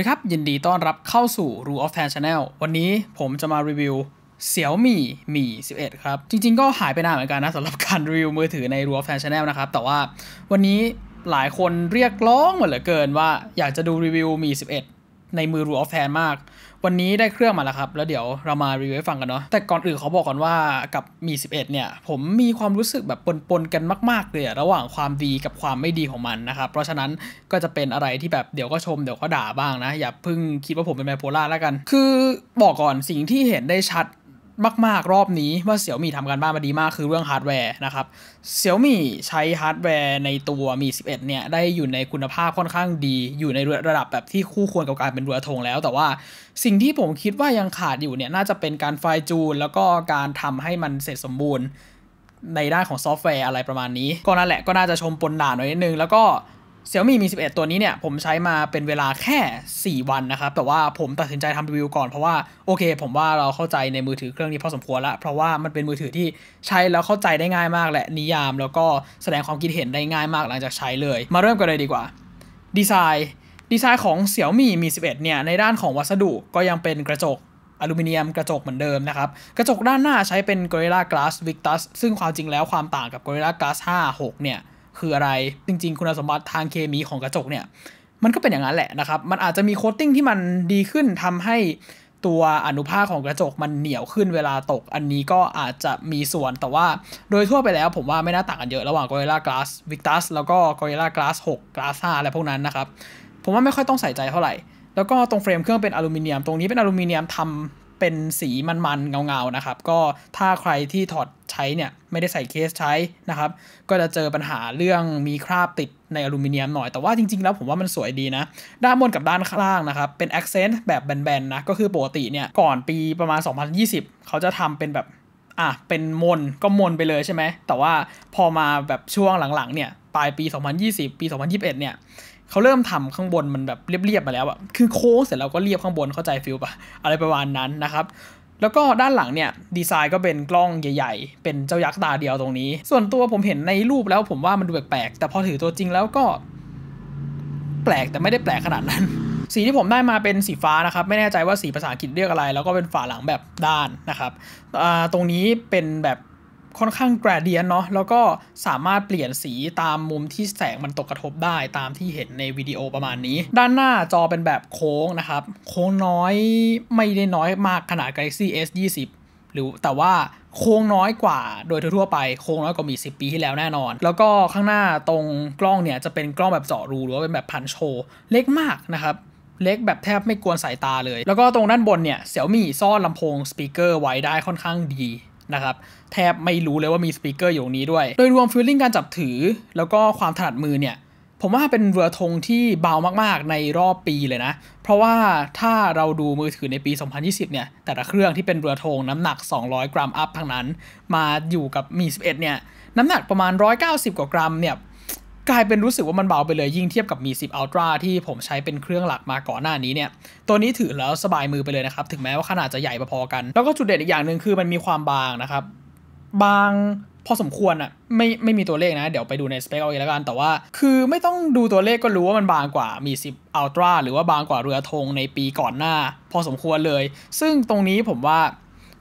สดีครับยินดีต้อนรับเข้าสู่ Rule of Ten Channel วันนี้ผมจะมารีวิวเสี่ยวมี่มี่11 ครับ จริงๆ ก็หายไปนานเหมือนกันนะสำหรับการรีวิวมือถือใน Rule of Ten Channel นะครับ แต่ว่าวันนี้หลายคนเรียกร้องเหมือนเหลือเกินว่าอยากจะดูรีวิวมี่11 ในมือ Rule of Ten มากวันนี้ได้เครื่องมาแล้วครับ แล้วเดี๋ยวเรามารีวิวให้ฟังกันเนาะ แต่ก่อนอื่นเขาบอกก่อนว่ากับมี 11เนี่ยผมมีความรู้สึกแบบปนๆกันมาก ๆเลยระหว่างความดีกับความไม่ดีของมันนะครับ เพราะฉะนั้นก็จะเป็นอะไรที่แบบเดี๋ยวก็ชมเดี๋ยวก็ด่าบ้างนะอย่าเพิ่งคิดว่าผมเป็นไบโพล่าแล้วกัน คือบอกก่อนสิ่งที่เห็นได้ชัดมากๆรอบนี้ว่า เสี่ยวมี่ทำการบ้านมาดีมากคือเรื่องฮาร์ดแวร์นะครับ เสี่ยวมี่ใช้ฮาร์ดแวร์ในตัวมี 11 เนี่ย ได้อยู่ในคุณภาพค่อนข้างดีอยู่ในระดับแบบที่คู่ควรกับการเป็นรือธงแล้วแต่ว่าสิ่งที่ผมคิดว่ายังขาดอยู่เนี่ยน่าจะเป็นการไฟจูนแล้วก็การทำให้มันเสร็จสมบูรณ์ ในด้านของซอฟต์แวร์อะไรประมาณนี้ก็นั่นแหละก็น่าจะชมปนด่าหน่อยนิดนึงแล้วก็เซี่ยมี่มี 11 ตัวนี้ เนี่ย ผมใช้มาเป็นเวลาแค่ 4 วันนะครับ แต่ว่าผมตัดสินใจทำรีวิวก่อน เพราะว่าโอเค ผมว่าเราเข้าใจในมือถือเครื่องนี้พอสมควรละเพราะว่ามันเป็นมือถือที่ใช้แล้วเข้าใจได้ง่ายมากและนิยามแล้วก็แสดงความคิดเห็นได้ง่ายมากหลังจากใช้เลย มาเริ่มกันเลยดีกว่าดีไซน์ดีไซน์ของเซี่ยมี่มี 11 เนี่ย ในด้านของวัสดุก็ยังเป็นกระจกอลูมิเนียมกระจกเหมือนเดิมนะครับกระจกด้านหน้าใช้เป็น Gorilla Glass Victus ซึ่งความจริงแล้วความต่างกับ Gorilla Glass 5 6 เนี่ยคืออะไร จริงๆคุณสมบัติทางเคมีของกระจกเนี่ย มันก็เป็นอย่างนั้นแหละนะครับ มันอาจจะมีโคตติ้งที่มันดีขึ้นทำให้ตัวอนุภาคของกระจกมันเหนียวขึ้นเวลาตกอันนี้ก็อาจจะมีส่วนแต่ว่าโดยทั่วไปแล้วผมว่าไม่น่าต่างกันเยอะระหว่าง Gorilla Glass Victus แล้วก็ Gorilla Glass 6 Glass 5อะไรพวกนั้นนะครับ ผมว่าไม่ค่อยต้องใส่ใจเท่าไหร่แล้วก็ตรงเฟรมเครื่องเป็นอลูมิเนียมตรงนี้เป็นอลูมิเนียมทำเป็นสีมันๆ เงาๆ นะครับ ก็ถ้าใครที่ถอดใช้เนี่ยไม่ได้ใส่เคสใช้นะครับ ก็จะเจอปัญหาเรื่องมีคราบติดในอลูมิเนียมหน่อย แต่ว่าจริงๆ แล้วผมว่ามันสวยดีนะ ด้านบนกับด้านล่างนะครับ เป็นแอคเซนต์แบบแบนๆ นะ ก็คือปกติเนี่ยก่อนปีประมาณ 2020 เขาจะทำเป็นแบบ อ่ะ เป็นมนก็มนไปเลยใช่ไหม แต่ว่าพอมาแบบช่วงหลังๆ เนี่ย ปลายปี 2020 ปี 2021 เนี่ยเขาเริ่มทำข้างบนมันแบบเรียบๆมาแล้วอะคือโค้งเสร็จแล้วก็เรียบข้างบนเข้าใจฟิลปะอะไรประมาณนั้นนะครับ แล้วก็ด้านหลังเนี่ยดีไซน์ก็เป็นกล้องใหญ่ ๆ เป็นเจ้ายักษ์ตาเดียวตรงนี้ ส่วนตัวผมเห็นในรูปแล้วผมว่ามันดูแปลกๆ แต่พอถือตัวจริงแล้วก็ แปลกแต่ไม่ได้แปลกขนาดนั้น สีที่ผมได้มาเป็นสีฟ้านะครับ ไม่แน่ใจว่าสีภาษาอังกฤษเรียกอะไร แล้วก็เป็นฝาหลังแบบด้านนะครับตรงนี้เป็นแบบค่อนข้างกราเดียนเนาะ แล้วก็สามารถเปลี่ยนสีตามมุมที่แสงมันตกกระทบได้ตามที่เห็นในวิดีโอประมาณนี้ ด้านหน้าจอเป็นแบบโค้งนะครับ โค้งน้อยไม่ได้น้อยมากขนาด Galaxy S 20หรือแต่ว่าโค้งน้อยกว่าโดยทั่วไป โค้งน้อยกว่ามี 10 ปีที่แล้วแน่นอน แล้วก็ข้างหน้าตรงกล้องเนี่ย จะเป็นกล้องแบบเจาะรูหรือว่าเป็นแบบพันโช เล็กมากนะครับ เล็กแบบแทบไม่กวนสายตาเลย แล้วก็ตรงด้านบนเนี่ยเสี่ยวมี่ซ่อนลำโพงสปีกเกอร์ไว้ได้ค่อนข้างดีนะครับแทบไม่รู้เลยว่ามีสปีกเกอร์อยู่ตรงนี้ด้วย โดยรวมฟีลลิ่งการจับถือ แล้วก็ความถนัดมือเนี่ยผมว่าเป็นเรือธงที่เบามากๆในรอบปีเลยนะ เพราะว่าถ้าเราดูมือถือในปี 2020 เนี่ยแต่ละเครื่องที่เป็นเรือธงน้ำหนัก 200 กรัม อัพทั้งนั้น มาอยู่กับมี 11 เนี่ยน้ำหนักประมาณ 190 กว่ากรัมเนี่ยกลายเป็นรู้สึกว่ามันเบาไปเลยยิ่งเทียบกับมี 10 Ultra ที่ผมใช้เป็นเครื่องหลักมาก่อนหน้านี้เนี่ยตัวนี้ถือแล้วสบายมือไปเลยนะครับถึงแม้ว่าขนาดจะใหญ่พอๆกัน แล้วก็จุดเด่นอีกอย่างหนึ่งคือมันมีความบางนะครับ บางพอสมควรอะไม่ไม่มีตัวเลขนะเดี๋ยวไปดูในสเปคเอาเองแล้วกัน แต่ว่าคือไม่ต้องดูตัวเลขก็รู้ว่ามันบางกว่ามี 10 Ultra หรือว่าบางกว่าเรือธงในปีก่อนหน้า พอสมควรเลย ซึ่งตรงนี้ผมว่า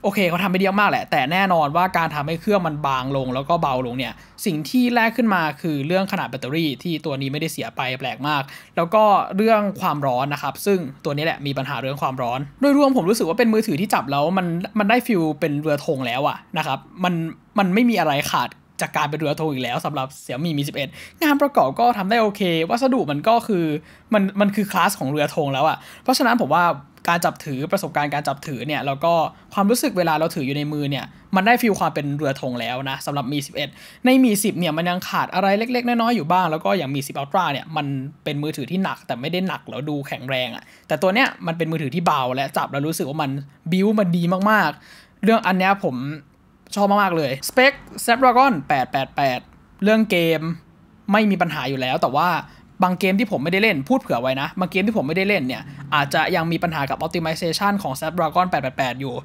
โอเคเขาทำไปเดียวมากแหละ แต่แน่นอนว่าการทำให้เครื่องมันบางลงแล้วก็เบาลงเนี่ย สิ่งที่แรกขึ้นมาคือเรื่องขนาดแบตเตอรี่ที่ตัวนี้ไม่ได้เสียไปแปลกมาก แล้วก็เรื่องความร้อนนะครับซึ่งตัวนี้แหละมีปัญหาเรื่องความร้อน โดยรวมผมรู้สึกว่าเป็นมือถือที่จับแล้วมันมันได้ฟิลเป็นเรือธงแล้วอะนะครับมันมันไม่มีอะไรขาดจากการเป็นเรือธงอีกแล้วสำหรับเสี่ยมีมี 11 งานประกอบก็ทำได้โอเค วัสดุมันก็คือมันมันคือคลาสของเรือธงแล้วอะ่ะเพราะฉะนั้นผมว่าการจับถือประสบการณ์การจับถือเนี่ยแล้วก็ความรู้สึกเวลาเราถืออยู่ในมือเนี่ยมันได้ฟีลความเป็นเรือธงแล้วนะสำหรับมี 11 ในมี 10 เนี่ยมันยังขาดอะไรเล็ก ๆน้อยๆอยู่บ้างแล้วก็อย่างมี10 Ultra เนี่ยมันเป็นมือถือที่หนักแต่ไม่ได้หนักแล้วดูแข็งแรงอะ่ะแต่ตัวเนี้ยมันเป็นมือถือที่เบาและจับแล้วรู้สึกว่ามันบิวมันดีมากๆเรื่องอันเนี้ยผมชอบมาก ๆ เลย สเปค Snapdragon 888 เรื่องเกมไม่มีปัญหาอยู่แล้ว แต่ว่าบางเกมที่ผมไม่ได้เล่นพูดเผื่อไว้นะ บางเกมที่ผมไม่ได้เล่นเนี่ยอาจจะยังมีปัญหากับ optimization ของ Snapdragon 888อยู่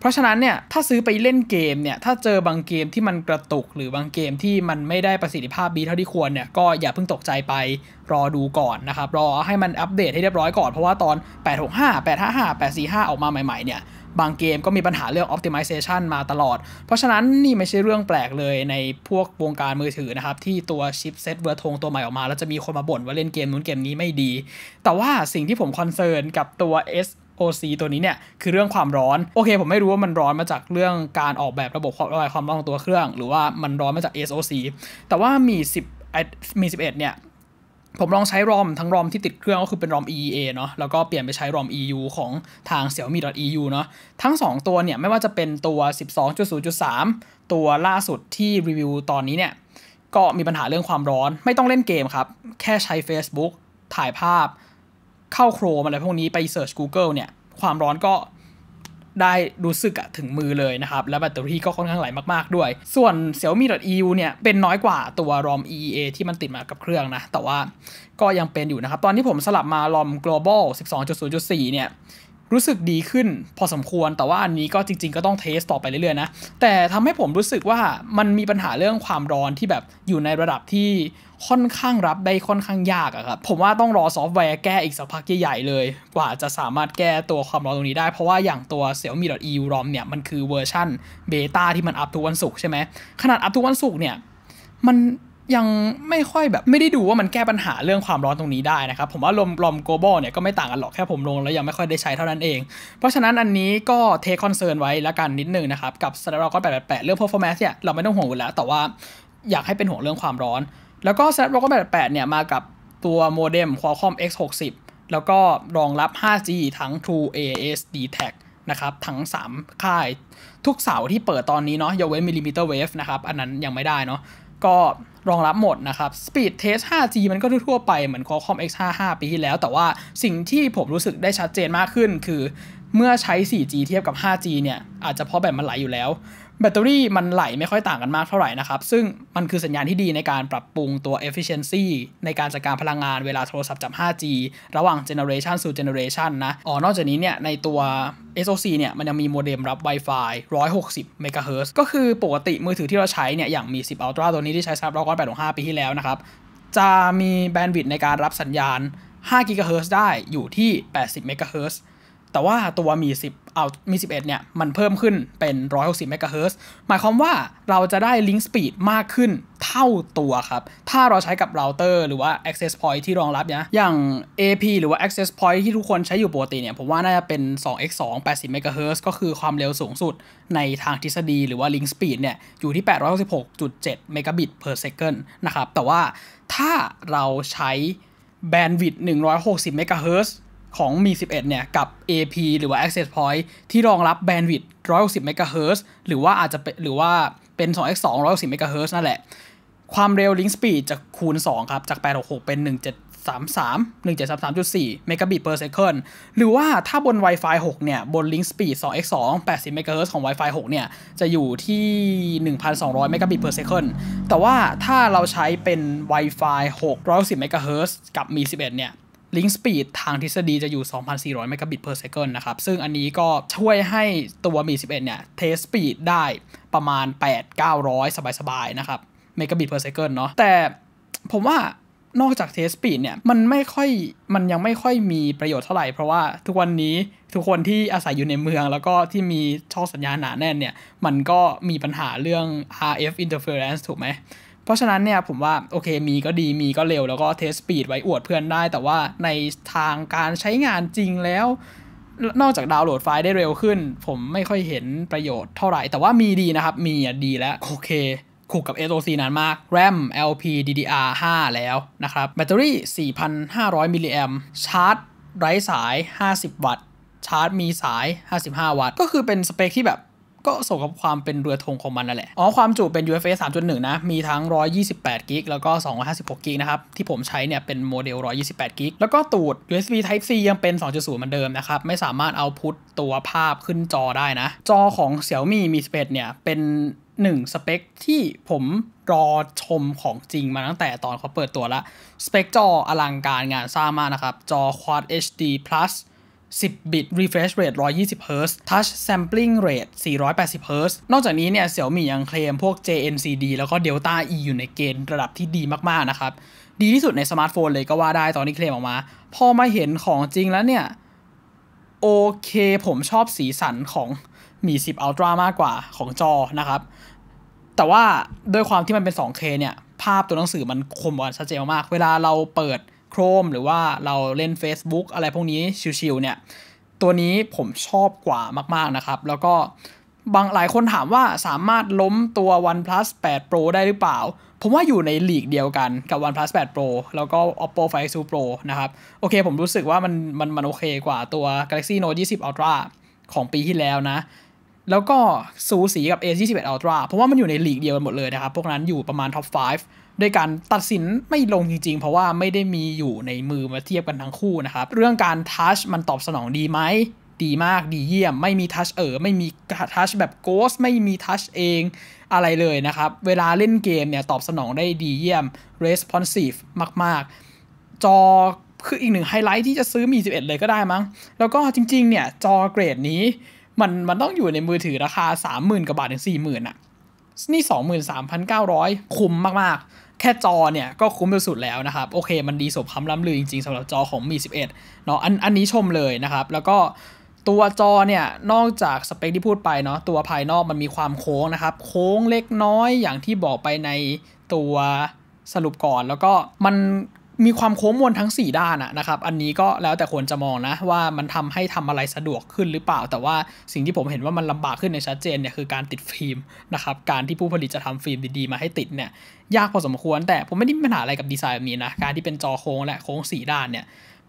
เพราะฉะนั้นเนี่ยถ้าซื้อไปเล่นเกมเนี่ยถ้าเจอบางเกมที่มันกระตุก หรือบางเกมที่มันไม่ได้ประสิทธิภาพดีเท่าที่ควรเนี่ยก็อย่าเพิ่งตกใจไปรอดูก่อนนะครับรอให้มันอัปเดตให้เรียบร้อยก่อน เพราะว่าตอน865 855 845ออกมาใหม่ๆเนี่ยบางเกมก็มีปัญหาเรื่อง optimization มาตลอด เพราะฉะนั้นนี่ไม่ใช่เรื่องแปลกเลยในพวกวงการมือถือนะครับ ที่ตัวชิปเซตเวอร์ทงตัวใหม่ออกมา แล้วจะมีคนมาบ่นว่าเล่นเกมนู้นเกมนี้ไม่ดี แต่ว่าสิ่งที่ผมคอนเซิร์นกับตัว S ซีตัวนี้เนี่ย คือเรื่องความร้อน โอเคผมไม่รู้ว่ามันร้อนมาจากเรื่องการออกแบบระบบร้บนความร้อนของตัวเครื่องหรือว่ามันร้อนมาจาก SOC แต่ว่ามี10มี11เนี่ยผมลองใช้รอมทั้งรอมที่ติดเครื่องก็คือเป็นรอม EEA เนาะแล้วก็เปลี่ยนไปใช้รอม EU ของทาง Xiaomi .eu เนาะทั้ง2ตัวเนี่ย ไม่ว่าจะเป็นตัว 12.0.3 ตัวล่าสุดที่รีวิวตอนนี้เนี่ย ก็มีปัญหาเรื่องความร้อน ไม่ต้องเล่นเกมครับ แค่ใช้ Facebook ถ่ายภาพ เข้าโครมอะไรพวกนี้ไปเสิร์ช Google เนี่ย ความร้อนก็ได้รู้สึกอะถึงมือเลยนะครับ และแบตเตอรี่ก็ค่อนข้างไหลมากๆด้วย ส่วน Xiaomi .eu เนี่ยเป็นน้อยกว่าตัว ROM EEA ที่มันติดมากับเครื่องนะ แต่ว่าก็ยังเป็นอยู่นะครับ ตอนที่ผมสลับมา ROM Global 12.0.4 เนี่ย รู้สึกดีขึ้นพอสมควรแต่ว่าอันนี้ก็จริงๆก็ต้องเทสต่อไปเรื่อยๆนะ แต่ทำให้ผมรู้สึกว่ามันมีปัญหาเรื่องความร้อนที่แบบอยู่ในระดับที่ค่อนข้างรับได้ค่อนข้างยากอะครับ ผมว่าต้องรอซอฟต์แวร์แก้อีกสักพักใหญ่ ๆ เลย กว่าจะสามารถแก้ตัวความร้อนตรงนี้ได้ เพราะว่าอย่างตัว Xiaomi .eu ROM เนี่ย มันคือเวอร์ชั่นเบต้าที่มันอัปทุกวันศุกร์ใช่ไหม ขนาดอัปทุกวันศุกร์เนี่ย มันยังไม่ค่อยแบบไม่ได้ดูว่ามันแก้ปัญหาเรื่องความร้อนตรงนี้ได้นะครับ ผมว่าลมลม global เนี่ยก็ไม่ต่างกันหรอกแค่ผมลงแล้วยังไม่ค่อยได้ใช้เท่านั้นเอง เพราะฉะนั้นอันนี้ก็เทคอนเซิร์นไว้ละกันนิดนึงนะครับกับ Snapdragon 888เรื่อง performance เนี่ยเราไม่ต้องห่วงอยู่แล้วแต่ว่าอยากให้เป็นห่วงเรื่องความร้อนแล้วก็ Snapdragon 888เนี่ยมากับตัวโมเด็ม Qualcomm X60 แล้วก็รองรับ 5G ทั้ง True AAS DTAC นะครับทั้ง 3 ค่ายทุกเสาที่เปิดตอนนี้เนาะยกเว้นมิลลิมิเตอร์เวฟนะครับ อันนั้นยังไม่ได้เนาะก็รองรับหมดนะครับ Speed Test 5G มันก็ทั่วไปเหมือน Qualcomm X55 ปีที่แล้ว แต่ว่าสิ่งที่ผมรู้สึกได้ชัดเจนมากขึ้นคือเมื่อใช้ 4G เทียบกับ 5G เนี่ย อาจจะเพราะแบบมันไหลอยู่แล้วแบตเตอรี่มันไหลไม่ค่อยต่างกันมากเท่าไหร่นะครับ ซึ่งมันคือสัญญาณที่ดีในการปรับปรุงตัว efficiency ในการจัดการพลังงานเวลาโทรศัพท์จับ 5G ระหว่าง generation สู่ generation นะอ๋อนอกจากนี้เนี่ยในตัว SoC เนี่ยมันยังมีโมเด็มรับ Wi-Fi 160 MHz ก็คือปกติมือถือที่เราใช้เนี่ยอย่างมี 10 Ultra ตัวนี้ที่ใช้ s n a ร d r a g o n 865ปีที่แล้วนะครับจะมีแบนด์วิดต์ในการรับสัญญาณ5 GHz ได้อยู่ที่ 80 MHz แต่ว่าตัวมี10เอามี 11เนี่ยมันเพิ่มขึ้นเป็น 160 MHz หมายความว่าเราจะได้ลิงก์สปีดมากขึ้นเท่าตัวครับ ถ้าเราใช้กับเราเตอร์หรือว่า access point ที่รองรับเนี่ยอย่าง AP หรือว่า access point ที่ทุกคนใช้อยู่ปกติเนี่ยผมว่าน่าจะเป็น 2x2 80 MHz ก็คือความเร็วสูงสุดในทางทฤษฎีหรือว่าลิงก์สปีดเนี่ยอยู่ที่ 866.7 Mbit per second นะครับแต่ว่าถ้าเราใช้แบนด์วิดต์160ิร์ของมี 11เนี่ยกับ AP หรือว่า Access Point ที่รองรับแบนด์วิดต์160 MHz หรือว่าอาจจะเป็นหรือว่าเป็น 2x 2 160 MHz นั่นแหละ ความเร็ว Link Speed จะคูณ 2 ครับ จาก 866 เป็น 1733 1733.4 Mbit per second หรือว่าถ้าบน Wi-Fi 6 เนี่ย บน Link Speed 2x 2 80 MHz ของ Wi-Fi 6 เนี่ย จะอยู่ที่ 1,200 Mbit per second แต่ว่าถ้าเราใช้เป็น Wi-Fi 6 160 MHz กับมี 11เนี่ยลิงก์สปีดทางทฤษฎีจะอยู่ 2,400 เมกะบิตเพอร์เซกนะครับ ซึ่งอันนี้ก็ช่วยให้ตัวมี11 เนี่ยเทสสปีดได้ประมาณ 8-900 สบายๆนะครับ เมกะบิตเพอร์เซกเนาะ แต่ผมว่านอกจากเทสปีดเนี่ยมันไม่ค่อยมันยังไม่ค่อยมีประโยชน์เท่าไหร่ เพราะว่าทุกวันนี้ทุกคนที่อาศัยอยู่ในเมืองแล้วก็ที่มีช่องสัญญาณหนาแน่นเนี่ย มันก็มีปัญหาเรื่อง RF interference ถูกไหมเพราะฉะนั้นเนี่ยผมว่า โอเคมีก็ดีมีก็เร็วแล้วก็เทสสปีดไว้อวดเพื่อนได้ แต่ว่าในทางการใช้งานจริงแล้ว นอกจากดาวน์โหลดไฟล์ได้เร็วขึ้น ผมไม่ค่อยเห็นประโยชน์เท่าไหร่แต่ว่ามีดีนะครับ มีอ่ะดีแล้ว โอเค คู่กับ SOC นานมาก RAM LP DDR 5แล้วนะครับ แบตเตอรี่ 4,500มิลลิแอมชาร์จไร้สาย 50 วัตต์ ชาร์จ มีสาย 55วัตต์ ก็คือเป็นสเปคที่แบบก็สมกับความเป็นเรือธงของมันนั่นแหละ อ๋อ ความจุเป็น UFS 3.1 นะ มีทั้ง128กิกแล้วก็256กิกนะครับ ที่ผมใช้เนี่ยเป็นโมเดล128กิก แล้วก็ตูด USB Type C ยังเป็น 2.0เหมือนเดิมนะครับ ไม่สามารถเอาพุทตัวภาพขึ้นจอได้นะ จอของ Xiaomi Mi 11เนี่ย เป็นหนึ่งสเปคที่ผมรอชมของจริงมาตั้งแต่ตอนเขาเปิดตัวละ สเปคจออลังการงานสร้างมากนะครับ จอ Quad HD Plus 10บิต refresh rate 120 Hz touch sampling rate 480 Hz นอกจากนี้เนี่ยเสี่ยวมี่ยังเคลมพวก JNCD แล้วก็ Delta E อยู่ในเกณฑ์ระดับที่ดีมากๆ นะครับ ดีที่สุดในสมาร์ทโฟนเลยก็ว่าได้ตอนนี้เคลมออกมา พอมาเห็นของจริงแล้วเนี่ย โอเคผมชอบสีสันของมี 10 Ultra มากกว่าของจอนะครับ แต่ว่าด้วยความที่มันเป็น 2K เนี่ย ภาพตัวหนังสือมันคมกว่าชัดเจนมาก เวลาเราเปิด Chrome หรือว่าเราเล่น Facebook อะไรพวกนี้ชิว ๆ เนี่ย ตัวนี้ผมชอบกว่ามาก ๆ นะครับ แล้วก็บางหลายคนถามว่าสามารถล้มตัว OnePlus 8 Pro ได้หรือเปล่า ผมว่าอยู่ในหลีกเดียวกันกับ OnePlus 8 Pro แล้วก็ Oppo Find X2 Pro นะครับ โอเค ผมรู้สึกว่ามันมันมันโอเคกว่าตัว Galaxy Note 20 Ultra ของปีที่แล้วนะ แล้วก็ซูสีกับ A21 Ultra เพราะว่ามันอยู่ในหลีกเดียวกันหมดเลยนะครับพวกนั้นอยู่ประมาณ Top 5ด้วยการตัดสินไม่ลงจริงๆ เพราะว่าไม่ได้มีอยู่ในมือมาเทียบกันทั้งคู่นะครับเรื่องการทัชมันตอบสนองดีไหม ดีมากดีเยี่ยม ไม่มีทัชเออไม่มีทัชแบบโกสไม่มีทัชเองอะไรเลยนะครับ เวลาเล่นเกมเนี่ยตอบสนองได้ดีเยี่ยม responsive มากๆ จอคืออีกหนึ่งไฮไลท์ที่จะซื้อมี 11 เลยก็ได้มั้ง แล้วก็จริงๆเนี่ยจอเกรดนี้มันมันต้องอยู่ในมือถือราคา 30,000กว่าบาทถึง 40,000อ่ะนี่ 23,900 คุ้มมากๆ แค่จอเนี่ย ก็คุ้มสุดแล้วนะครับ โอเค มันดีสบคำล้ำลือจริง ๆสำหรับจอของมี11เนาะอันอันนี้ชมเลยนะครับ แล้วก็ตัวจอเนี่ย นอกจากสเปคที่พูดไปเนาะตัวภายนอกมันมีความโค้งนะครับ โค้งเล็กน้อยอย่างที่บอกไปในตัวสรุปก่อนแล้วก็มันมีความโค้งมนทั้ง 4 ด้านนะครับอันนี้ก็แล้วแต่คนจะมองนะว่ามันทำให้ทำอะไรสะดวกขึ้นหรือเปล่า แต่ว่าสิ่งที่ผมเห็นว่ามันลำบากขึ้นในชัดเจนเนี่ยคือการติดฟิล์มนะครับการที่ผู้ผลิตจะทำฟิล์มดีๆ มาให้ติดเนี่ยยากพอสมควรแต่ผมไม่ได้มีปัญหาอะไรกับดีไซน์แบบนี้นะการที่เป็นจอโค้งและโค้ง 4 ด้านเนี่ย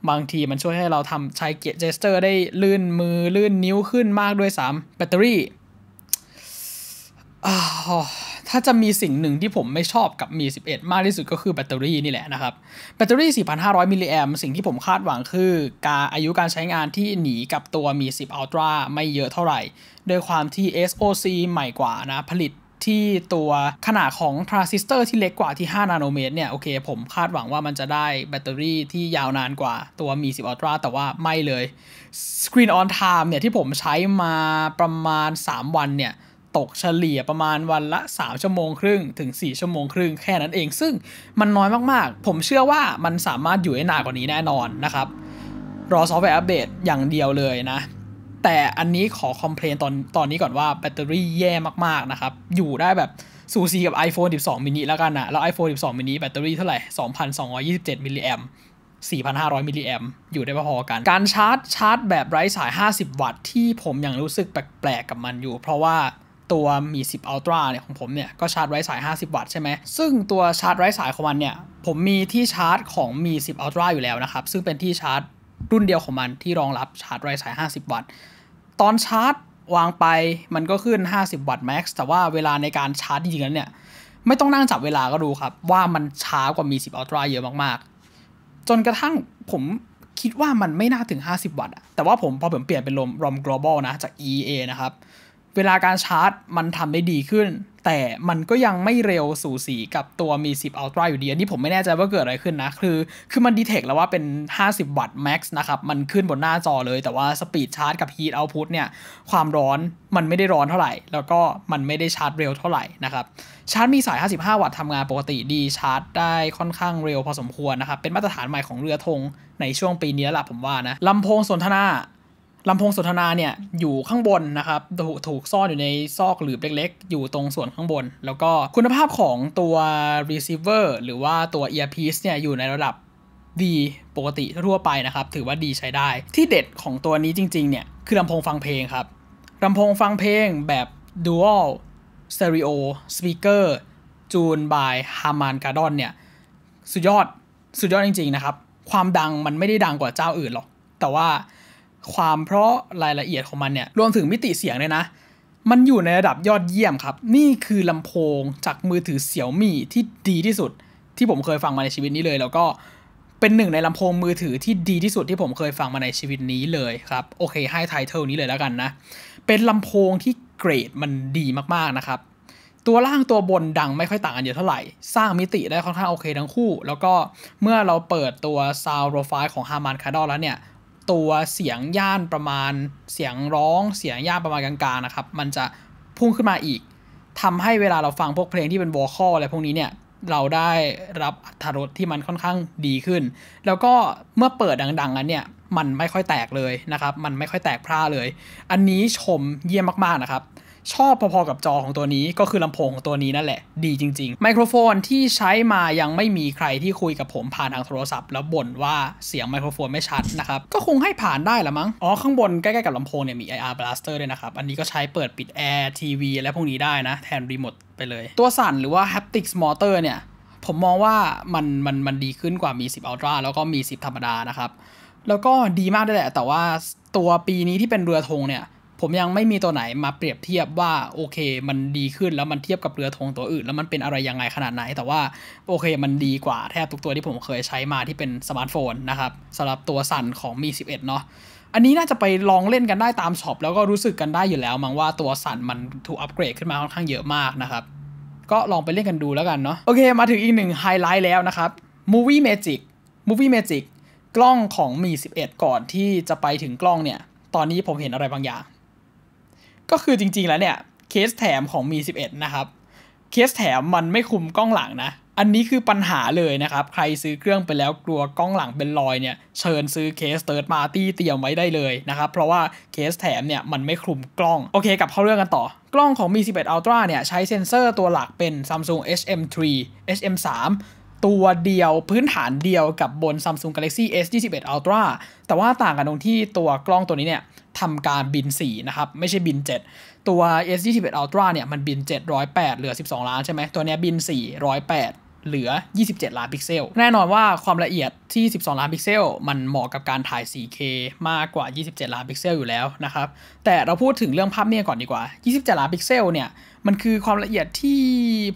บางทีมันช่วยให้เราทำใช้เกจเจสเตอร์ได้ลื่นมือลื่นนิ้วขึ้นมากด้วยซ้ำแบตเตอรี่ถ้าจะมีสิ่งหนึ่งที่ผมไม่ชอบกับมี 11 มากที่สุดก็คือแบตเตอรี่นี่แหละนะครับ แบตเตอรี่ 4,500มิลลิแอมสิ่งที่ผมคาดหวังคือ การอายุการใช้งานที่หนีกับตัวมี10 Ultra ไม่เยอะเท่าไหร่ โดยความที่ SOC ใหม่กว่านะผลิตที่ตัวขนาดของทรานซิสเตอร์ที่เล็กกว่าที่ 5 นาโนเมตรเนี่ยโอเค ผมคาดหวังว่ามันจะได้แบตเตอรี่ที่ยาวนานกว่าตัวมี 10 Ultra แต่ว่าไม่เลย Screen on Time เนี่ยที่ผมใช้มาประมาณ3 วันเนี่ยตกเฉลี่ยประมาณวันละ 3 ชั่วโมงครึ่งถึง 4 ชั่วโมงครึ่งแค่นั้นเองซึ่งมันน้อยมากๆ ผมเชื่อว่ามันสามารถอยู่ได้นานกว่านี้แน่นอนนะครับ รอซอฟต์แวร์อัปเดตอย่างเดียวเลยนะ แต่อันนี้ขอคอมเพลนตอนตอนนี้ก่อนว่าแบตเตอรี่แย่มาก ๆ นะครับ อยู่ได้แบบ สูสีกับ iPhone 12 mini แล้วกันนะแล้ว iPhone 12 mini แบตเตอรี่เท่าไหร่2,227มิลลิแอม4,500มิลลิแอมอยู่ได้พอๆกัน การชาร์จชาร์จแบบไร้สาย 50 วัตต์ที่ผมยังรู้สึกแปลกๆกับมันอยู่ เพราะว่าตัวมี 10 Ultra เนี่ยของผมเนี่ยก็ชาร์จไร้สาย 50 วัตต์ใช่ไหม ซึ่งตัวชาร์จไร้สายของมันเนี่ยผมมีที่ชาร์จ ของมี 10 Ultra อยู่แล้วนะครับ ซึ่งเป็นที่ชาร์จรุ่นเดียวของมันที่รองรับชาร์จไร้สาย 50 วัตต์ ตอนชาร์จวางไปมันก็ขึ้น 50 วัตต์แม็กซ์ แต่ว่าเวลาในการชาร์จจริงๆแล้วเนี่ยไม่ต้องนั่งจับเวลาก็ดูครับว่ามันช้ากว่ามี 10 Ultra เยอะมากๆ จนกระทั่งผมคิดว่ามันไม่น่าถึง 50 วัตต์แต่ว่าผมพอผมเปลี่ยนเป็นลมรอม global นะจาก EA นะครับเวลาการชาร์จมันทำได้ดีขึ้น แต่มันก็ยังไม่เร็วสู่สีกับตัวมี 10 Ultra อยู่ดีอันนี้ผมไม่แน่ใจว่าเกิดอะไรขึ้นนะ คือ คือมันดีเทคแล้วว่าเป็น 50 วัตต์แม็กซ์นะครับมันขึ้นบนหน้าจอเลย แต่ว่าสปีดชาร์จกับฮีทเอาพุ t เนี่ย ความร้อนมันไม่ได้ร้อนเท่าไหร่ แล้วก็มันไม่ได้ชาร์จเร็วเท่าไหร่นะครับ ชาร์จมีสาย 55 วัตต์ทำงานปกติดีชาร์จได้ค่อนข้างเร็วพอสมควรนะครับเป็นมาตรฐานใหม่ของเรือธงในช่วงปีนี้แล้วล่ะผมว่านะลำโพงสนทนาลำโพงสนทนาเนี่ย อยู่ข้างบนนะครับ ถูกซ่อนอยู่ในซอกหลืบเล็กๆ อยู่ตรงส่วนข้างบน แล้วก็คุณภาพของตัว receiver หรือว่าตัว earpiece เนี่ยอยู่ในระดับดีปกติทั่วไปนะครับ ถือว่าดีใช้ได้ ที่เด็ดของตัวนี้จริงๆ เนี่ย คือลำโพงฟังเพลงครับลำโพงฟังเพลงแบบ dual stereo speaker จูน by Harman Kardon เนี่ย สุดยอดสุดยอดจริงๆนะครับความดังมันไม่ได้ดังกว่าเจ้าอื่นหรอก แต่ว่าความเพราะรายละเอียดของมันเนี่ยรวมถึงมิติเสียงเลยนะ มันอยู่ในระดับยอดเยี่ยมครับนี่คือลำโพงจากมือถือเสี่ยวมี่ที่ดีที่สุดที่ผมเคยฟังมาในชีวิตนี้เลย แล้วก็เป็นหนึ่งในลำโพงมือถือที่ดีที่สุดที่ผมเคยฟังมาในชีวิตนี้เลยครับโอเคให้ไทเทลนี้เลยแล้วกันนะเป็นลำโพงที่เกรดมันดีมากๆนะครับตัวล่างตัวบนดังไม่ค่อยต่างกันเยอะเท่าไหร่สร้างมิติได้ค่อนข้างโอเคทั้งคู่ แล้วก็เมื่อเราเปิดตัวซาวโปรไฟล์ของฮาร์มันคาร์ดอลแล้วเนี่ยตัวเสียงย่านประมาณ เสียงร้องเสียงย่านประมาณกลางๆนะครับ มันจะพุ่งขึ้นมาอีก ทำให้เวลาเราฟังพวกเพลงที่เป็นวอลคอลอะไรพวกนี้เนี่ยเราได้รับอัตรสที่มันค่อนข้างดีขึ้น แล้วก็เมื่อเปิดดังๆอันเนี่ยมันไม่ค่อยแตกเลยนะครับ มันไม่ค่อยแตกพร่าเลย อันนี้ชมเยี่ยมมากๆนะครับชอบพอๆกับจอของตัวนี้ก็คือลำโพงของตัวนี้นั่นแหละ ดีจริงๆ ไมโครโฟนที่ใช้มายังไม่มีใครที่คุยกับผมผ่านทางโทรศัพท์แล้วบ่นว่าเสียงไมโครโฟนไม่ชัดนะครับ ก็คงให้ผ่านได้ละมั้งอ๋อข้างบนใกล้ๆกับลำโพงเนี่ยมี IR blaster ด้วยนะครับ อันนี้ก็ใช้เปิดปิดแอร์ทีวีและพวกนี้ได้นะแทนรีโมทไปเลย ตัวสั่นหรือว่า haptic motor เนี่ยผมมองว่ามันมันมันดีขึ้นกว่ามี 10 Ultra แล้วก็มี 10 ธรรมดานะครับแล้วก็ดีมากด้วยแหละแต่ว่าตัวปีนี้ที่เป็นเรือธงเนี่ยผมยังไม่มีตัวไหนมาเปรียบเทียบว่าโอเค มันดีขึ้นแล้วมันเทียบกับเรือธงตัวอื่นแล้วมันเป็นอะไรยังไงขนาดไหน แต่ว่าโอเค มันดีกว่าแทบทุกตัวที่ผมเคยใช้มาที่เป็นสมาร์ทโฟนนะครับสำหรับตัวสั่นของมี11เนาะอันนี้น่าจะไปลองเล่นกันได้ตามช็อปแล้วก็รู้สึกกันได้อยู่แล้ว มั้งว่าตัวสั่นมันถูกอัปเกรดขึ้นมาค่อนข้างเยอะมากนะครับก็ลองไปเล่นกันดูแล้วกันเนาะโอเค มาถึงอีกหนึ่งไฮไลท์แล้วนะครับ Movie Magic Movie Magic กล้องของมี11 ก่อนที่จะไปถึงกล้องเนี่ย ตอนนี้ผมเห็นอะไรบางอย่างก็คือจริงๆ แล้วเนี่ยเคสแถมของมี11นะครับ เคสแถมมันไม่คุมกล้องหลังนะ อันนี้คือปัญหาเลยนะครับ ใครซื้อเครื่องไปแล้วกลัวกล้องหลังเป็นรอยเนี่ยเชิญซื้อเคสเติร์ดมาตี้เตรียมไว้ได้เลยนะครับเพราะว่าเคสแถมเนี่ยมันไม่คลุมกล้องโอเคกับเข้าเรื่องกันต่อ กล้องของมี11 Ultra เนี่ยใช้เซ็นเซอร์ตัวหลักเป็น Samsung HM3 HM3 ตัวเดียวพื้นฐานเดียวกับบน Samsung Galaxy S21 Ultra แต่ว่าต่างกันตรงที่ตัวกล้องตัวนี้เนี่ยทำการบิน 4 นะครับ ไม่ใช่บิน 7 ตัว S21 Ultra เนี่ยมันบิน708 เหลือ 12ล้านใช่ไหม ตัวนี้บิน408เหลือ 27 ล้านพิกเซล แน่นอนว่าความละเอียดที่ 12 ล้านพิกเซล มันเหมาะกับการถ่าย 4K มากกว่า 27 ล้านพิกเซล อยู่แล้วนะครับ แต่เราพูดถึงเรื่องภาพเนี่ยก่อนดีกว่า 27 ล้านพิกเซล เนี่ย มันคือความละเอียดที่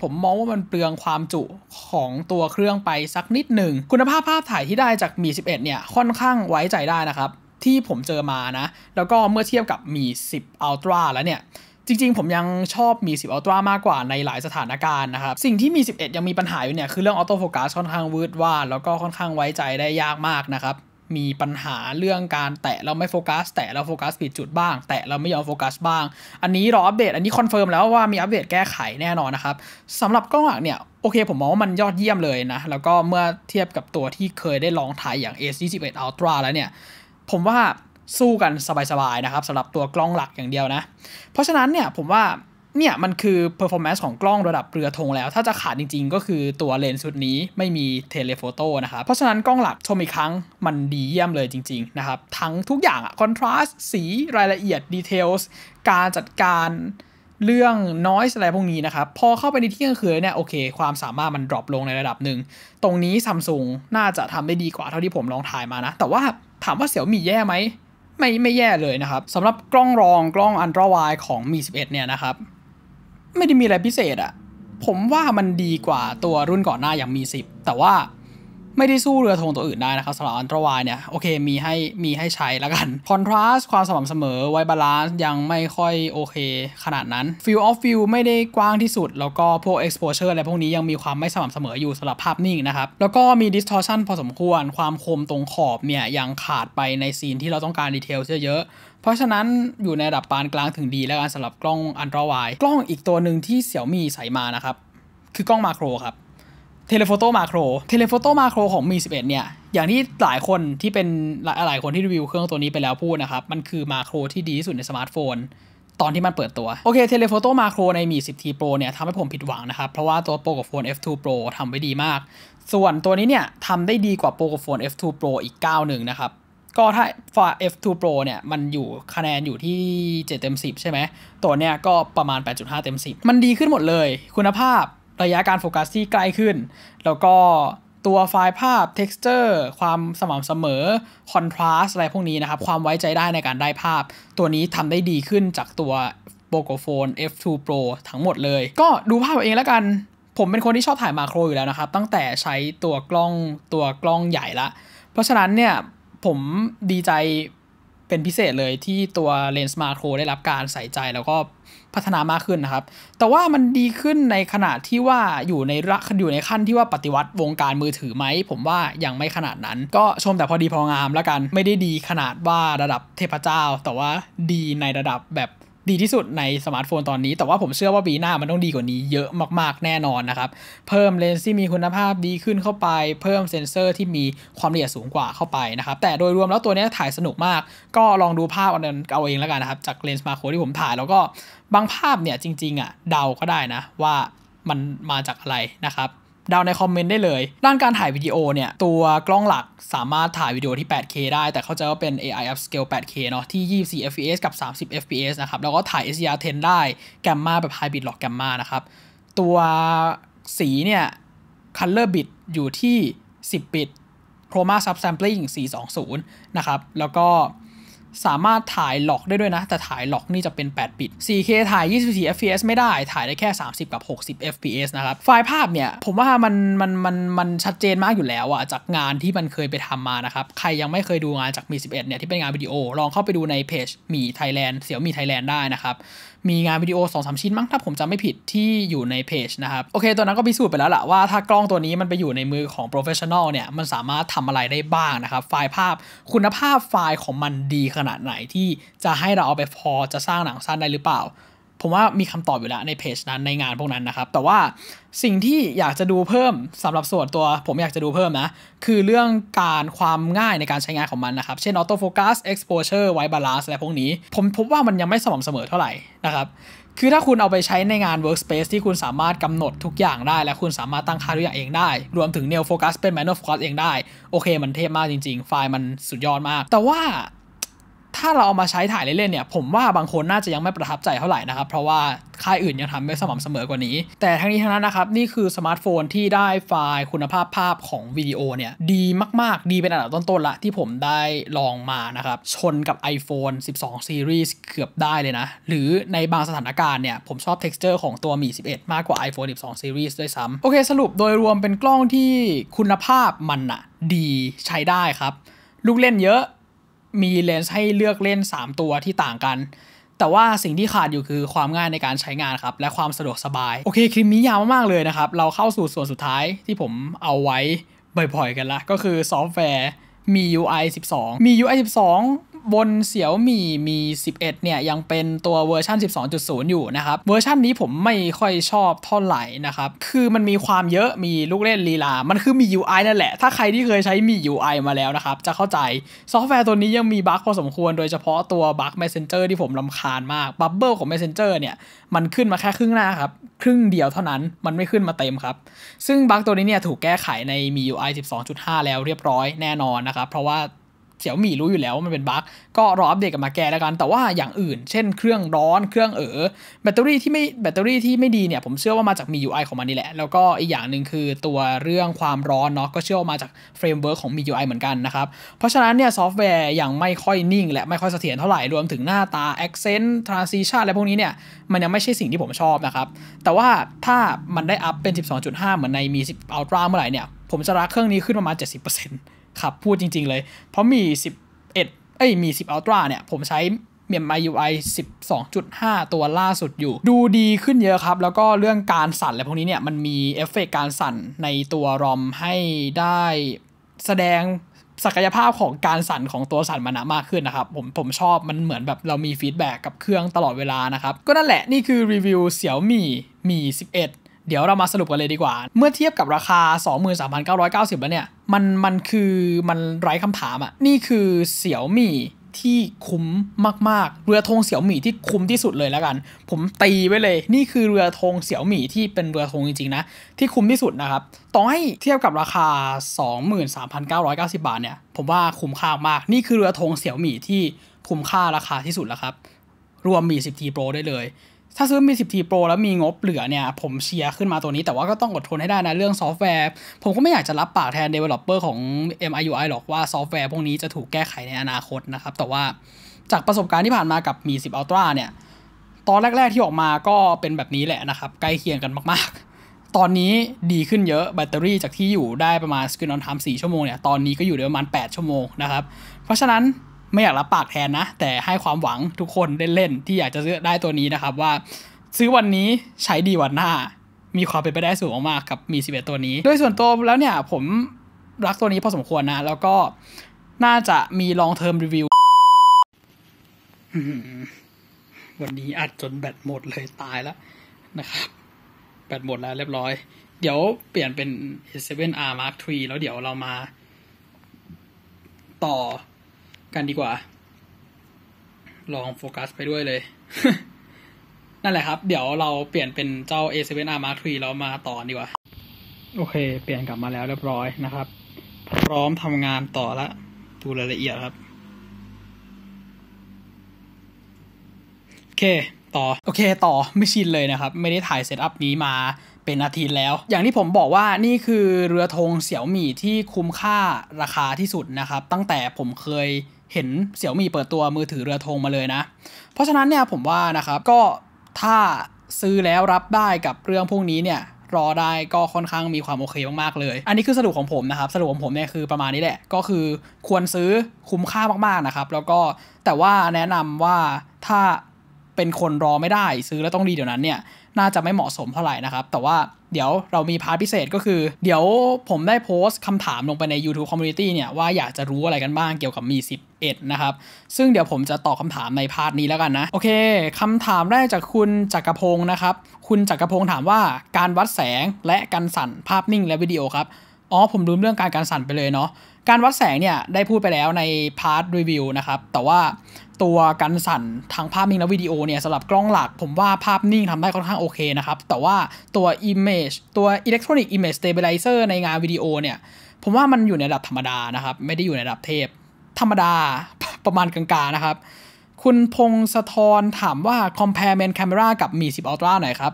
ผมมองว่ามันเปลืองความจุของตัวเครื่องไปสักนิดหนึ่ง คุณภาพภาพถ่ายที่ได้จากมี 11 เนี่ย ค่อนข้างไว้ใจได้นะครับ ที่ผมเจอมานะ แล้วก็เมื่อเทียบกับมี 10 Ultra แล้วเนี่ยจริงๆ ผมยังชอบมี 10ลตร้ามากกว่าในหลายสถานการณ์นะครับ สิ่งที่มี 11 ยังมีปัญหาอยู่เนี่ย คือเรื่องออโต้โฟกัสค่อนข้างวืดว่าแล้วก็ค่อนข้างไว้ใจได้ยากมากนะครับ มีปัญหาเรื่องการแตะเราไม่โฟกัสแตะเราโฟกัสผิดจุดบ้าง แตะเราไม่ยอมโฟกัสบ้าง อันนี้รออัปเดตอันนี้คอนเฟิร์มแล้วว่ามีอัปเดตแก้ไขแน่นอนนะครับสำหรับกล้องหลังเนี่ยโอเคผมมองว่ามันยอดเยี่ยมเลยนะแล้วก็เมื่อเทียบกับตัวที่เคยได้ลองถ่ายอย่าง S21 Ultra แล้วเนี่ยผมว่าสู้กันสบายๆนะครับสำหรับตัวกล้องหลักอย่างเดียวนะ เพราะฉะนั้นเนี่ยผมว่าเนี่ยมันคือ performance ของกล้องระดับเรือธงแล้ว ถ้าจะขาดจริงๆ ก็คือตัวเลนส์ชุดนี้ไม่มีเทเลโฟโต้นะครับเพราะฉะนั้นกล้องหลักชมอีกครั้งมันดีเยี่ยมเลยจริงๆนะครับ ทั้งทุกอย่างอะคอนทราสต์สีรายละเอียดดีเทลส์การจัดการเรื่องน้อยอะไรพวกนี้นะครับ พอเข้าไปในที่กลางคืนเนี่ยโอเค ความสามารถมันดรอปลงในระดับหนึ่งตรงนี้ซัมซุงน่าจะทำได้ดีกว่าเท่าที่ผมลองถ่ายมานะแต่ว่าถามว่าเสี่ยวมีแย่ไหมไม่ไม่แย่เลยนะครับสำหรับกล้องรองกล้องอันตราไวของมี11เนี่ยนะครับ ไม่ได้มีอะไรพิเศษอะผมว่ามันดีกว่าตัวรุ่นก่อนหน้าอย่างมี10 แต่ว่าไม่ได้สู้เรือธงตัวอื่นได้นะครับสำหรับอันตรวายเนี่ย โอเคมีให้มีให้ใช้แล้วกันคอนทราสต์ความสม่ำเสมอไวบาลานซ์ยังไม่ค่อยโอเคขนาดนั้นฟิลออฟฟิลไม่ได้กว้างที่สุด แล้วก็พวก็กซ์โพเชอร์อะไรพวกนี้ยังมีความไม่สม่ำเสมออยู่สำหรับภาพนิ่งนะครับ แล้วก็มีดิสทอร์ชันพอสมควร ความคมตรงขอบเนี่ย ยังขาดไปในซีนที่เราต้องการดีเทลเยอะเพราะฉะนั้นอยู่ในระดับปานกลางถึงดีแล้วกันสำหรับกล้องอันตรายกล้องอีกตัวหนึ่งที่เสี่ยวมีใส่มานะครับคือกล้องมาโครครับเทเลโฟโตมาโครเทเลโฟโตมาโครของมี11 เนี่ย อย่างที่หลายคนที่เป็นหลายหลายคนที่รีวิวเครื่องตัวนี้ไปแล้วพูดนะครับ มันคือมาโครที่ดีที่สุดในสมาร์ทโฟน ตอนที่มันเปิดตัว โอเคเทเลโฟโตมาโครในมี 10T Pro เนี่ยทำให้ผมผิดหวังนะครับ เพราะว่าตัวโปรกับโฟน F2 Pro ทำไว้ดีมาก ส่วนตัวนี้เนี่ยทำได้ดีกว่าโปรกับโฟน F2 Pro อีกก้าหนึ่งนะครับก็ถ้าฝ o r F2 Pro เนี่ยมันอยู่คะแนนอยู่ที่7เต็ม10ใช่ไหมตัวเนี้ยก็ประมาณ8.5เต็ม10มันดีขึ้นหมดเลยคุณภาพระยะการโฟกัสที่ใกล้ขึ้น แล้วก็ตัวไฟล์ภาพ texture ความสม่ำเสมอ contrast อะไรพวกนี้นะครับ ความไว้ใจได้ในการได้ภาพ ตัวนี้ทำได้ดีขึ้นจากตัว p o c o p h o n e F2 Pro ทั้งหมดเลย ก็ดูภาพเองแล้วกันผมเป็นคนที่ชอบถ่ายมาโครอยู่แล้วนะครับ ตั้งแต่ใช้ตัวกล้องตัวกล้องใหญ่ละ เพราะฉะนั้นเนี่ย ผมดีใจเป็นพิเศษเลยที่ตัวเลนส์มาโครได้รับการใส่ใจแล้วก็พัฒนามากขึ้นนะครับ แต่ว่ามันดีขึ้นในขนาดที่ว่าอยู่ในระอยู่ในขั้นที่ว่าปฏิวัติวงการมือถือไหม ผมว่ายังไม่ขนาดนั้น ก็ชมแต่พอดีพองามแล้วกันไม่ได้ดีขนาดว่าระดับเทพเจ้า แต่ว่าดีในระดับแบบดีที่สุดในสมาร์ทโฟน ตอนนี้ แต่ว่าผมเชื่อว่าปีหน้ามันต้องดีกว่านี้เยอะมากๆแน่นอนนะครับ เพิ่มเลนส์ที่มีคุณภาพดีขึ้นเข้าไป เพิ่มเซนเซอร์ที่มีความละเอียดสูงกว่าเข้าไปนะครับ แต่โดยรวมแล้วตัวนี้ถ่ายสนุกมาก ก็ลองดูภาพเอาเองแล้วกันนะครับ จากเลนส์มาโครที่ผมถ่ายแล้วก็บางภาพเนี่ยจริงๆอ่ะเดาก็ได้นะว่ามันมาจากอะไรนะครับดาวในคอมเมนต์ได้เลยด้านการถ่ายวิดีโอเนี่ย ตัวกล้องหลักสามารถถ่ายวิดีโอที่ 8K ได้ แต่เข้าใจว่าเป็น AI upscale 8K เนาะที่ 24 fps กับ 30 fps นะครับ แล้วก็ถ่าย HDR 10ได้แกมมาแบบ h ฮบ h Bit Lock Gamma นะครับ ตัวสีเนี่ย color bit อยู่ที่ 10 bit chroma subsampling 420 นะครับ แล้วก็สามารถถ่ายล็อกได้ด้วยนะ แต่ถ่ายล็อกนี่จะเป็น 8 บิต 4K ถ่าย 24 FPS ไม่ได้ถ่ายได้แค่ 30 กับ 60 FPS นะครับไฟล์ภาพเนี่ย ผมว่ามันมันมันมันชัดเจนมากอยู่แล้วอะจากงานที่มันเคยไปทำมานะครับ ใครยังไม่เคยดูงานจากมี 11เนี่ยที่เป็นงานวิดีโอลองเข้าไปดูในเพจมีไทยแลนด์เสี่ยวมีไทยแลนด์ได้นะครับมีงานวิดีโอ2อสชิ้นมั้งถ้าผมจำไม่ผิดที่อยู่ในเพจนะครับ โอเคตัวนั้นก็พิสูจน์ไปแล้วแหละว่าถ้ากล้องตัวนี้มันไปอยู่ในมือของโปรเฟชชั่นอลเนี่ย มันสามารถทำอะไรได้บ้างนะครับ ไฟล์ภาพ คุณภาพไฟล์ของมันดีขนาดไหนที่จะให้เราเอาไปพอจะสร้างหนังสั้นได้หรือเปล่าผมว่ามีคำตอบอยู่แล้วในเพจนั้นในงานพวกนั้นนะครับ แต่ว่าสิ่งที่อยากจะดูเพิ่มสำหรับส่วนตัวผมอยากจะดูเพิ่มนะ คือเรื่องการความง่ายในการใช้งานของมันนะครับ เช่นออโต้โฟกัสเอ็กซ์โพเ e อร์ไวบาลานซ์อะไรพวกนี้ ผมพบว่ามันยังไม่สม่ำเสมอเท่าไหร่นะครับ คือถ้าคุณเอาไปใช้ในงาน workspace ที่คุณสามารถกำหนดทุกอย่างได้ และคุณสามารถตั้งค่าทุกอย่างเองได้รวมถึงเนลโฟกัสเป็นแมนน a l f o c u สเองได้โอเคมันเทพมากจริงๆ ไฟล์มันสุดยอดมาก แต่ว่าถ้าเราเอามาใช้ถ่ายเล่นๆเนี่ย ผมว่าบางคนน่าจะยังไม่ประทับใจเท่าไหร่นะครับ เพราะว่าค่ายอื่นยังทำไม่สม่ำเสมอกว่านี้ แต่ทั้งนี้ทั้งนั้นนะครับ นี่คือสมาร์ทโฟนที่ได้ไฟล์คุณภาพภาพของวิดีโอเนี่ยดีมากๆ ดีเป็นอันดับต้นๆ ละ ที่ผมได้ลองมานะครับ ชนกับ iPhone 12 Series เกือบได้เลยนะ หรือในบางสถานการณ์เนี่ยผมชอบเท็ซ์เจอร์ของตัวมี11 มากกว่า iPhone 12 Series ด้วยซ้ำโอเค สรุปโดยรวมเป็นกล้องที่คุณภาพมันอะดีใช้ได้ครับ ลูกเล่นเยอะมีเลนส์ให้เลือกเล่น 3 ตัวที่ต่างกัน แต่ว่าสิ่งที่ขาดอยู่คือความง่ายในการใช้งานครับ และความสะดวกสบาย โอเคคลิปนี้ยาวมากๆ เลยนะครับ เราเข้าสู่ส่วนสุดท้ายที่ผมเอาไว้บ่อยๆกันละ ก็คือซอฟต์แวร์มี UI 12มี UI 12บนเสี่ยวมีมี 11 เนี่ย ยังเป็นตัวเวอร์ชัน12.0 อยู่นะครับ เวอร์ชันนี้ผมไม่ค่อยชอบเท่าไหร่นะครับ คือมันมีความเยอะมีลูกเล่นลีลา มันคือมี UI นั่นแหละ ถ้าใครที่เคยใช้มี UI มาแล้วนะครับ จะเข้าใจซอฟต์แวร์ตัวนี้ยังมีบั๊กพอสมควรโดยเฉพาะตัวบั๊ก Messenger ที่ผมลำคาญมากบับเบิลของ Messenger เนี่ย มันขึ้นมาแค่ครึ่งหน้าครับครึ่งเดียวเท่านั้นมันไม่ขึ้นมาเต็มครับซึ่งบั๊กตัวนี้เนี่ยถูกแก้ไขในมี UI 12.5 แล้วเรียบร้อยแน่นอนนะครับเพราะว่าเสี่ยวมี่รู้อยู่แล้วว่ามันเป็นบั๊กก็รออัปเดตกันมาแก้แล้วกัน แต่ว่าอย่างอื่น เช่นเครื่องร้อน เครื่องเออแบตเตอรี่ที่ไม่แบตเตอรี่ที่ไม่ดีเนี่ย ผมเชื่อว่ามาจากมี UI ของมันนี่แหละ แล้วก็อีกอย่างหนึ่งคือตัวเรื่องความร้อนเนาะ ก็เชื่อว่ามาจากเฟรมเวิร์กของมี UI เหมือนกันนะครับ เพราะฉะนั้นเนี่ยซอฟต์แวร์ยังไม่ค่อยนิ่งและไม่ค่อยเสถียรเท่าไหร่ รวมถึงหน้าตา Accent Transition อะไรพวกนี้เนี่ย มันยังไม่ใช่สิ่งที่ผมชอบนะครับ แต่ว่าถ้ามันได้อัพเป็น 12.5เหมือนในมี10 Ultra เมื่อไหร่เนี่ยผมจะรักเครื่องนี้ขึ้นประมาณ 70%ครับ พูดจริง ๆ เลย เพราะมี 11 เอ้ย มี10 Ultra เนี่ย ผมใช้เมียม MIUI 12.5 ตัวล่าสุดอยู่ ดูดีขึ้นเยอะครับ แล้วก็เรื่องการสั่นอะไรพวกนี้เนี่ย มันมีเอฟเฟกการสั่นในตัวรอมให้ได้แสดงศักยภาพของการสั่นของตัวสั่นมันมากขึ้นนะครับผมผมชอบมันเหมือนแบบ เรามีฟีดแบ็กกับเครื่องตลอดเวลานะครับก็นั่นแหละนี่คือรีวิวเสี่ยวมี่มี11เดี๋ยวเรามาสรุปกันเลยดีกว่า เมื่อเทียบกับราคา 23,990แล้วเนี่ย มัน มันคือ มันไร้คำถามอะ่ะ นี่คือเสี่ยวมี่ที่คุ้มมาก ๆ เรือธงเสี่ยวหมี่ที่คุ้มที่สุดเลยแล้วกัน ผมตีไว้เลย นี่คือเรือธงเสี่ยวหมี่ที่เป็นเรือธงจริง ๆ นะ ที่คุ้มที่สุดนะครับ ต่อให้เทียบกับราคา 23,990 บาทเนี่ย ผมว่าคุ้มค่ามาก นี่คือเรือธงเสี่ยวหมี่ที่คุ้มค่าราคาที่สุดแล้วครับ รวมหมี่10ทีโปรได้เลยถ้าซื้อมี 10T Pro แล้วมีงบเหลือเนี่ยผมเชียร์ขึ้นมาตัวนี้แต่ว่าก็ต้องอดทนให้ได้นะเรื่องซอฟต์แวร์ ผมก็ไม่อยากจะรับปากแทน Developer ของ MIUI หรอกว่าซอฟต์แวร์พวกนี้จะถูกแก้ไขในอนาคตนะครับ แต่ว่าจากประสบการณ์ที่ผ่านมากับมี 10 Ultra เนี่ย ตอนแรกๆที่ออกมาก็เป็นแบบนี้แหละนะครับ ใกล้เคียงกันมากๆ ตอนนี้ดีขึ้นเยอะแบตเตอรี่จากที่อยู่ได้ประมาณสกินออนทามสชั่วโมงเนี่ยตอนนี้ก็อยู่ได้ประมาณ8ชั่วโมงนะครับเพราะฉะนั้นไม่อยากรับปากแทนนะ แต่ให้ความหวังทุกคนเล่นๆที่อยากจะซื้อได้ตัวนี้นะครับว่าซื้อวันนี้ใช้ดีวันหน้า มีความเป็นไปได้สูงมากกับมี 11 ตัวนี้โดยส่วนตัวแล้วเนี่ย ผมรักตัวนี้พอสมควรนะ แล้วก็น่าจะมีลองเทอมรีวิววันนี้อัดจนแบตหมดเลยตายแล้วนะครับแบตหมดแล้วเรียบร้อย เดี๋ยวเปลี่ยนเป็น 7R Mark III แล้วเดี๋ยวเรามา ต่อกันดีกว่า ลองโฟกัสไปด้วยเลย นั่นแหละครับ เดี๋ยวเราเปลี่ยนเป็นเจ้า A7R Mark III แล้วมาต่อดีกว่า โอเค เปลี่ยนกลับมาแล้วเรียบร้อยนะครับ พร้อมทำงานต่อละ ดูรายละเอียดครับ โอเค ต่อ โอเค ต่อไม่ชินเลยนะครับ ไม่ได้ถ่ายเซตอัพนี้มาเป็นอาทิตย์แล้ว อย่างที่ผมบอกว่า นี่คือเรือธงเสี่ยวหมี่ที่คุ้มค่าราคาที่สุดนะครับ ตั้งแต่ผมเคยเห็นเสี่ยวมีเปิดตัวมือถือเรือธงมาเลยนะ เพราะฉะนั้นเนี่ยผมว่านะครับก็ถ้าซื้อแล้วรับได้กับเรื่องพวกนี้เนี่ยรอได้ก็ค่อนข้างมีความโอเคมากๆเลย อันนี้คือสรุปของผมนะครับ สรุปของผมเนี่ยคือประมาณนี้แหละก็คือ ควรซื้อคุ้มค่ามากๆนะครับ แล้วก็แต่ว่าแนะนำว่าถ้าเป็นคนรอไม่ได้ซื้อแล้วต้องรีเดี๋ยวนั้นเนี่ยน่าจะไม่เหมาะสมเท่าไหร่นะครับแต่ว่าเดี๋ยวเรามีพาร์ทพิเศษก็คือ เดี๋ยวผมได้โพสต์คำถามลงไปใน YouTube Community เนี่ยว่าอยากจะรู้อะไรกันบ้างเกี่ยวกับมี 11 นะครับ ซึ่งเดี๋ยวผมจะตอบคำถามในพาร์ทนี้แล้วกันนะ โอเคคำถามแรกจากคุณจักรพงศ์นะครับ คุณจักรพงศ์ถามว่าการวัดแสงและกันสั่นภาพนิ่งและวิดีโอครับอ๋อผมลืมเรื่องการการสั่นไปเลยเนาะการวัดแสงเนี่ยได้พูดไปแล้วในพาร์ทรีวิวนะครับแต่ว่าตัวการสั่นทางภาพนิ่งและวิดีโอเนี่ยสำหรับกล้องหลัก ผมว่าภาพนิ่งทำได้ค่อนข้างโอเคนะครับ แต่ว่าตัว Image ตัว Electronic Image Stabilizer ในงานวิดีโอเนี่ย ผมว่ามันอยู่ในระดับธรรมดานะครับ ไม่ได้อยู่ในระดับเทพ ธรรมดาประมาณกลางๆนะครับ คุณพงศธรถามว่า compare main camera กับมี 10 ultra หน่อยครับ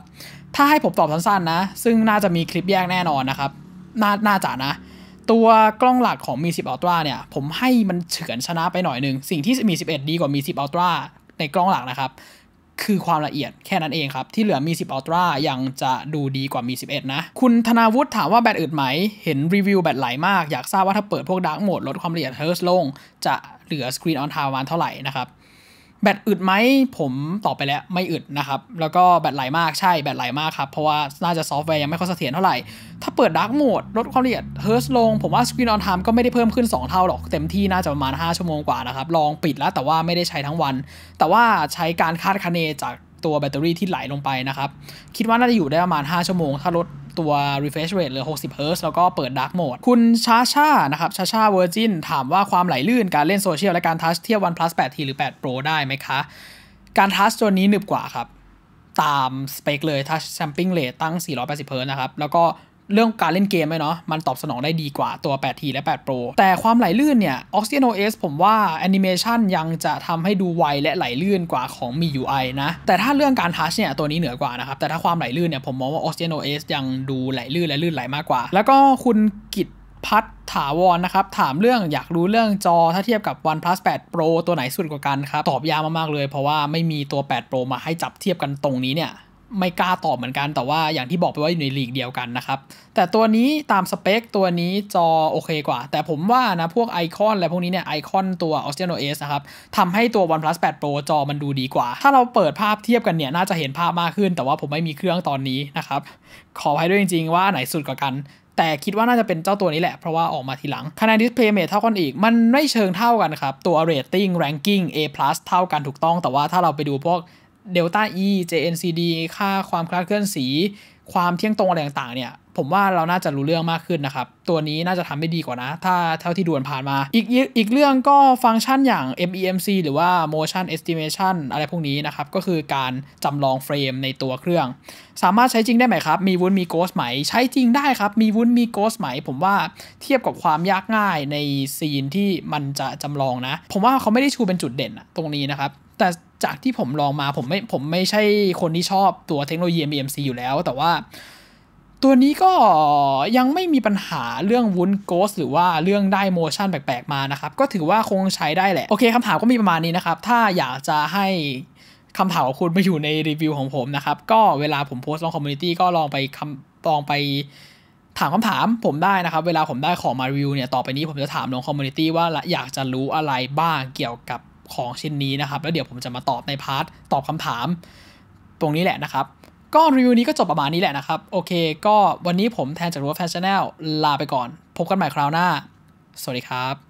ถ้าให้ผมตอบสั้นๆนะซึ่งน่าจะมีคลิปแยกแน่นอนนะครับน่าน่าจะนะ ตัวกล้องหลักของมี 10 Ultra เนี่ยผมให้มันเฉือนชนะไปหน่อยนึงสิ่งที่มี 11 ดีกว่ามี10 Ultra ในกล้องหลักนะครับ คือความละเอียดแค่นั้นเองครับ ที่เหลือมี10 Ultra ยังจะดูดีกว่ามี 11 นะ คุณธนาวุฒิถามว่าแบตอึดไหม เห็นรีวิวแบตไหลมาก อยากทราบว่าถ้าเปิดพวกดาร์กโหมดลดความละเอียดเฮิร์สลง จะเหลือสกรีนออนทาวน์านเท่าไหร่นะครับแบตอึดไหมผมตอบไปแล้วไม่อึดนะครับ แล้วก็แบตไหลมากใช่แบตไหลมากครับ เพราะว่าน่าจะซอฟต์แวร์ยังไม่ค่อยเสถียรเท่าไหร่ ถ้าเปิดดาร์กโหมดลดความละเอียดเฮิร์สลง ผมว่าสกรีนออนไทม์ก็ไม่ได้เพิ่มขึ้น 2 เท่าหรอกเต็มที่น่าจะประมาณ 5 ชั่วโมงกว่านะครับ ลองปิดแล้วแต่ว่าไม่ได้ใช้ทั้งวัน แต่ว่าใช้การคาดคะเนจากตัวแบตเตอรี่ที่ไหลลงไปนะครับคิดว่าน่าจะอยู่ได้ประมาณ 5 ชั่วโมงถ้าลดตัว refresh rate เหลือ60 h z แล้วก็เปิด dark mode คุณชาชานะครับชาชาเวอร์จินถามว่าความไหลลื่นการเล่นโซเชียล และการทัชเทียบ OnePlus 8T หรือ 8 Pro ได้ไหมคะ การทัชตัวนี้หนึบกว่าครับ ตามสเปคเลยทัชแชมปิ้งเรทตั้ง480 h z นะครับ แล้วก็เรื่องการเล่นเกมไหมเนาะ มันตอบสนองได้ดีกว่าตัว 8T และ 8 Pro แต่ความไหลลื่นเนี่ย Oxygen OS ผมว่าแอนิเมชันยังจะทำให้ดูไวและไหลลื่นกว่าของ m i UI นะ แต่ถ้าเรื่องการทัชเนี่ยตัวนี้เหนือกว่านะครับ แต่ถ้าความไหลลื่นเนี่ยผมมองว่า Oxygen OS ยังดูไหลลื่นและลื่นไหลมากกว่า แล้วก็คุณกิจพัฒถาวรนนะครับถามเรื่องอยากรู้เรื่องจอถ้าเทียบกับ OnePlus 8 Pro ตัวไหนสุดกว่ากันครับ ตอบยากมากๆเลย เพราะว่าไม่มีตัว 8 Pro มาให้จับเทียบกันตรงนี้เนี่ยไม่กล้าตอบเหมือนกันแต่ว่าอย่างที่บอกไปว่าอยู่ในลีกเดียวกันนะครับ แต่ตัวนี้ตามสเปค ตัวนี้จอโอเคกว่า แต่ผมว่านะพวกไอคอนอะไรพวกนี้เนี่ยไอคอนตัว o s t e n o S นะครับทำให้ตัว OnePlus 8 Pro จอมันดูดีกว่า ถ้าเราเปิดภาพเทียบกันเนี่ยน่าจะเห็นภาพมากขึ้น แต่ว่าผมไม่มีเครื่องตอนนี้นะครับ ขอให้ด้วยจริงๆ ว่าไหนสุดกว่ากัน แต่คิดว่าน่าจะเป็นเจ้าตัวนี้แหละเพราะว่าออกมาทีหลังคะแนนดิสเพย์เมทเท่ากันอีก มันไม่เชิงเท่ากันครับตัวเรตติ้งแรงกิ้ง A+ เท่ากันถูกต้อง แต่ว่าถ้าเราไปดูพวกเดลต้า E JNCD ค่าความคลาดเคลื่อนสี ความเที่ยงตรงอะไรต่างๆ เนี่ย ผมว่าเราน่าจะรู้เรื่องมากขึ้นนะครับ ตัวนี้น่าจะทำได้ดีกว่านะ ถ้าเท่าที่ด่วนผ่านมา อีกอีกเรื่องก็ฟังก์ชันอย่าง MEMC หรือว่า motion estimation อะไรพวกนี้นะครับ ก็คือการจำลองเฟรมในตัวเครื่อง สามารถใช้จริงได้ไหมครับ มีวุ้นมีโกสไหม ใช้จริงได้ครับ มีวุ้นมีโกสไหม ผมว่าเทียบกับความยากง่ายในซีนที่มันจะจำลองนะ ผมว่าเขาไม่ได้ชูเป็นจุดเด่นตรงนี้นะครับ แต่จากที่ผมลองมาผมไม่ผมไม่ใช่คนที่ชอบตัวเทคโนโลยี m m c อยู่แล้วแต่ว่าตัวนี้ก็ยังไม่มีปัญหาเรื่องวุ้นโกสหรือว่าเรื่องได้โมชั่นแปลกๆ มานะครับ ก็ถือว่าคงใช้ได้แหละ โอเคคำถามก็มีประมาณนี้นะครับ ถ้าอยากจะให้คำถามของคุณไปอยู่ในรีวิวของผมนะครับ ก็เวลาผมโพสต์ลงคอมมูนิตี้ก็ลองไปคำลองไปถามคำถามผมได้นะครับ เวลาผมได้ของมารีวิวเนี่ยต่อไปนี้ผมจะถามลงคอมมูนิตี้ว่าอยากจะรู้อะไรบ้างเกี่ยวกับของชิ้นนี้นะครับ แล้วเดี๋ยวผมจะมาตอบในพาร์ท ตอบคำถาม ตรงนี้แหละนะครับ ก็รีวิวนี้ก็จบประมาณนี้แหละนะครับ โอเคก็วันนี้ผมแทนจากรัวแฟชั่นแนลลาไปก่อน พบกันใหม่คราวหน้า สวัสดีครับ